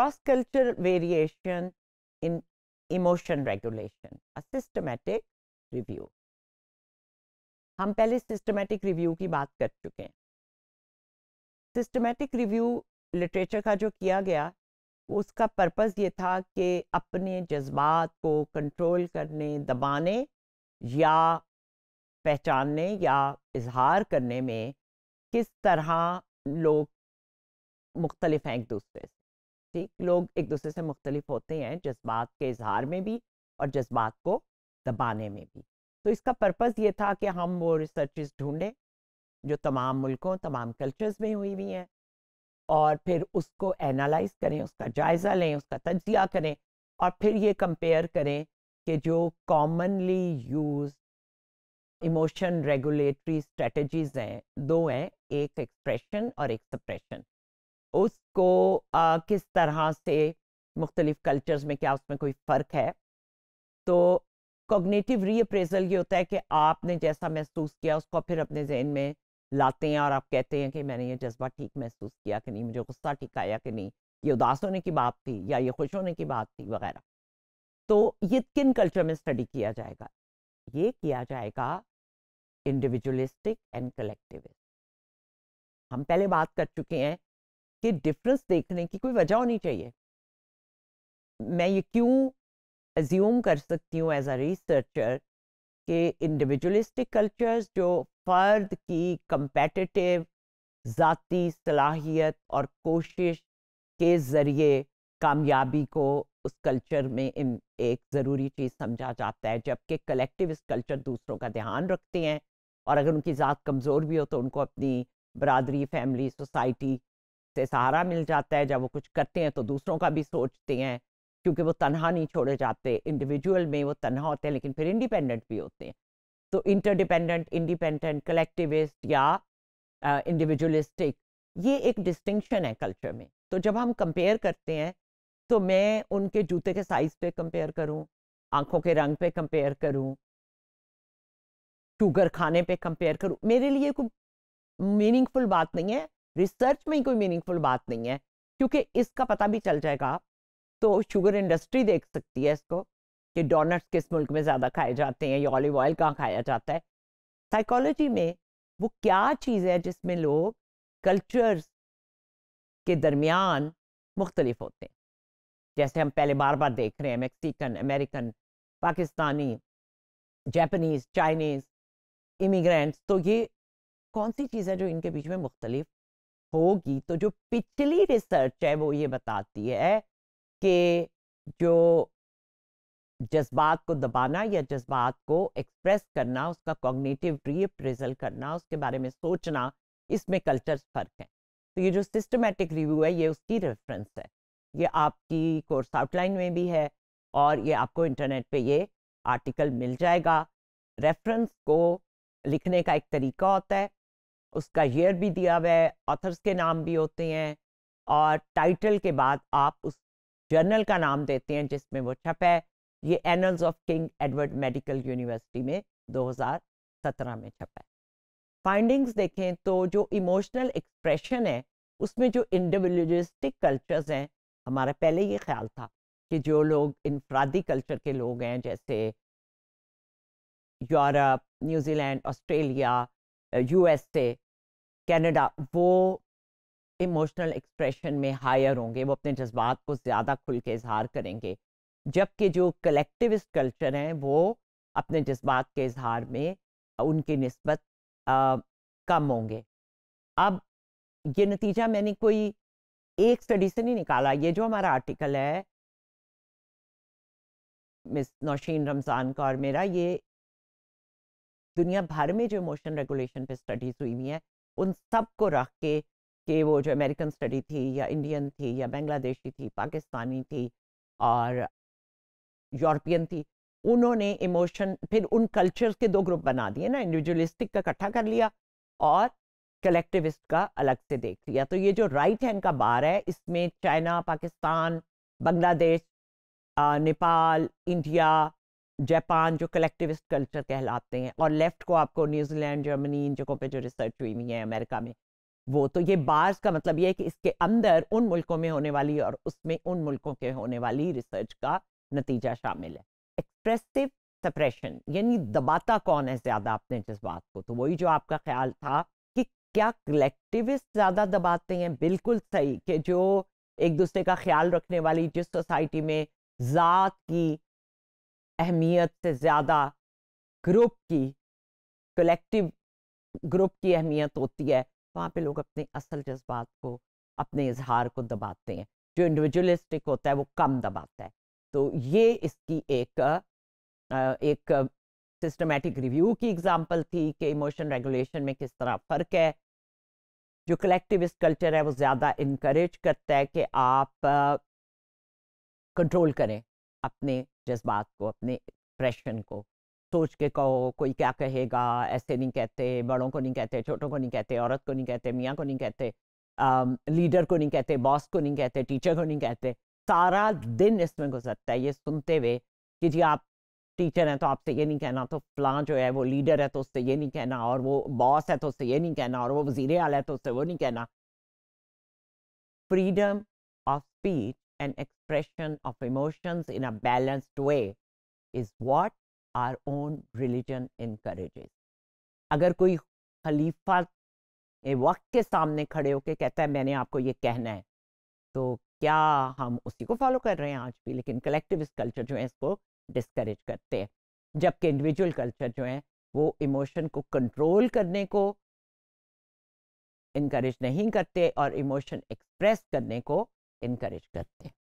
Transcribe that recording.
cross-cultural variation in emotion regulation, a systematic review. हम पहले systematic review की बात कर चुके हैं सिस्टमेटिक रिव्यू लिटरेचर का जो किया गया उसका पर्पस ये था कि अपने जज्बात को कंट्रोल करने दबाने या पहचानने या इजहार करने में किस तरह लोग मुख्तलिफ हैं एक दूसरे से ठीक लोग एक दूसरे से मुख्तलिफ होते हैं जज्बात के इजहार में भी और जज्बात को दबाने में भी तो इसका पर्पज़ ये था कि हम वो रिसर्च ढूंढें जो तमाम मुल्कों तमाम कल्चर्स में हुई हुई हैं और फिर उसको एनालाइज करें उसका जायज़ा लें उसका तजिया करें और फिर ये कंपेयर करें कि जो commonly use emotion regulatory strategies हैं दो हैं एक एक्सप्रेशन और एक सप्रेशन उसको आ, किस तरह से मुख्तलिफ कल्चर्स में क्या उसमें कोई फ़र्क है तो कॉग्नेटिव रीअप्रेजल ये होता है कि आपने जैसा महसूस किया उसको फिर अपने जहन में लाते हैं और आप कहते हैं कि मैंने ये जज्बा ठीक महसूस किया कि नहीं मुझे गुस्सा ठीक आया कि नहीं ये उदास होने की बात थी या ये खुश होने की बात थी वगैरह तो ये किन कल्चर में स्टडी किया जाएगा ये किया जाएगा इंडिविजुअलिस्टिक एंड कलेक्टिविस्ट हम पहले बात कर चुके हैं के डिफरेंस देखने की कोई वजह होनी चाहिए मैं ये क्यों एज्यूम कर सकती हूँ एज अ रिसर्चर कि इंडिविजुअलिस्टिक कल्चर्स जो फ़र्द की कंपेटिटिव ज़ाती सलाहियत और कोशिश के ज़रिए कामयाबी को उस कल्चर में इन एक ज़रूरी चीज़ समझा जाता है जबकि कलेक्टिव इस कल्चर दूसरों का ध्यान रखते हैं और अगर उनकी ज़ात कमज़ोर भी हो तो उनको अपनी बरदरी फैमिली सोसाइटी से सहारा मिल जाता है जब वो कुछ करते हैं तो दूसरों का भी सोचते हैं क्योंकि वो तनहा नहीं छोड़े जाते इंडिविजुअल में वो तनहा होते हैं लेकिन फिर इंडिपेंडेंट भी होते हैं तो इंटरडिपेंडेंट इंडिपेंडेंट कलेक्टिविस्ट या इंडिविजुअलिस्टिक uh, ये एक डिस्टिंक्शन है कल्चर में तो जब हम कंपेयर करते हैं तो मैं उनके जूते के साइज पे कंपेयर करूं आंखों के रंग पे कंपेयर करूं शुगर खाने पे कंपेयर करूं मेरे लिए कोई मीनिंगफुल बात नहीं है रिसर्च में ही कोई मीनिंगफुल बात नहीं है क्योंकि इसका पता भी चल जाएगा तो शुगर इंडस्ट्री देख सकती है इसको कि डोनट्स किस मुल्क में ज़्यादा खाए जाते हैं या ऑलिव ऑयल कहाँ खाया जाता है साइकोलॉजी में वो क्या चीज़ है जिसमें लोग कल्चर्स के दरमियान मुख्तलिफ होते हैं जैसे हम पहले बार बार देख रहे हैं Mexican American Pakistani Japanese Chinese immigrants तो ये कौन सी चीज़ है जो इनके बीच में मुख्तलिफ होगी तो जो पिछली रिसर्च है वो ये बताती है कि जो जज्बात को दबाना या जज्बात को एक्सप्रेस करना उसका कॉग्निटिव रीअप्रेजल करना उसके बारे में सोचना इसमें कल्चर्स फ़र्क हैं तो ये जो सिस्टमेटिक रिव्यू है ये उसकी रेफरेंस है ये आपकी कोर्स आउटलाइन में भी है और ये आपको इंटरनेट पे ये आर्टिकल मिल जाएगा रेफरेंस को लिखने का एक तरीका होता है उसका ईयर भी दिया हुआ है ऑथर्स के नाम भी होते हैं और टाइटल के बाद आप उस जर्नल का नाम देते हैं जिसमें वो छपा है ये annals of King Edward Medical University में 2017 में छपा है फाइंडिंग्स देखें तो जो इमोशनल एक्सप्रेशन है उसमें जो इंडिविजुअलिस्टिक कल्चर्स हैं हमारा पहले ये ख्याल था कि जो लोग इनफरादी कल्चर के लोग हैं जैसे Europe New Zealand Australia USA Canada वो इमोशनल एक्सप्रेशन में हायर होंगे वो अपने जज्बात को ज़्यादा खुल के इजहार करेंगे जबकि जो कलेक्टिविस्ट कल्चर हैं वो अपने जज्बात के इजहार में उनकी नस्बत कम होंगे अब ये नतीजा मैंने कोई एक स्टडी से नहीं निकाला ये जो हमारा आर्टिकल है मिस नौशीन रमज़ान का और मेरा ये दुनिया भर में जो इमोशन रेगुलेशन पे स्टडीज हुई हुई हैं उन सब को रख के कि वो जो अमेरिकन स्टडी थी या इंडियन थी या बांग्लादेशी थी पाकिस्तानी थी और यूरोपियन थी उन्होंने इमोशन फिर उन कल्चर्स के दो ग्रुप बना दिए ना इंडिविजुअलिस्टिक का इकट्ठा कर लिया और कलेक्टिविस्ट का अलग से देख लिया तो ये जो राइट हैंड का बार है इसमें China Pakistan Bangladesh Nepal India Japan जो कलेक्टिविस्ट कल्चर कहलाते हैं और लेफ्ट को आपको न्यूजीलैंड जर्मनी इन जगहों पे जो रिसर्च हुई हुई है अमेरिका में वो तो ये बार्स का मतलब ये है कि इसके अंदर उन मुल्कों में होने वाली और उसमें उन मुल्कों के होने वाली रिसर्च का नतीजा शामिल है एक्सप्रेसिव सप्रेशन यानी दबाता कौन है ज़्यादा अपने जज्बात को तो वही जो आपका ख्याल था कि क्या कलेक्टिविस्ट ज़्यादा दबाते हैं बिल्कुल सही कि जो एक दूसरे का ख्याल रखने वाली जिस सोसाइटी में ज़ात की अहमियत से ज़्यादा ग्रुप की कलेक्टिव ग्रुप की अहमियत होती है तो वहाँ पे लोग अपने असल जज्बात को अपने इजहार को दबाते हैं जो इंडिविजुअलिस्टिक होता है वो कम दबाता है तो ये इसकी एक एक सिस्टमेटिक रिव्यू की एग्जांपल थी कि इमोशन रेगुलेशन में किस तरह फ़र्क है जो कलेक्टिविस्ट कल्चर है वो ज़्यादा इनक्रेज करता है कि आप कंट्रोल करें अपने जज्बात को अपने एक्सप्रेशन को सोच के कहो कोई क्या कहेगा ऐसे नहीं कहते बड़ों को नहीं कहते छोटों को नहीं कहते औरत को नहीं कहते मियाँ को नहीं कहते लीडर को नहीं कहते बॉस को नहीं कहते टीचर को नहीं कहते सारा दिन इसमें गुजरता है ये सुनते हुए कि जी आप टीचर हैं तो आपसे ये नहीं कहना तो फलां जो है वो लीडर है तो उससे ये नहीं कहना और वो बॉस है तो उससे ये नहीं कहना और वो वजीर आला है तो उससे वो नहीं कहना freedom of speech and expression of emotions in a balanced way is what our own religion encourages. अगर कोई खलीफा वक्त के सामने खड़े होके कहता है मैंने आपको ये कहना है तो क्या हम उसी को फॉलो कर रहे हैं आज भी लेकिन कलेक्टिव कल्चर जो है इसको डिस्करेज करते हैं जबकि इंडिविजुअल कल्चर जो है वो इमोशन को कंट्रोल करने को इनक्रेज नहीं करते और इमोशन एक्सप्रेस करने को इनक्रेज करते हैं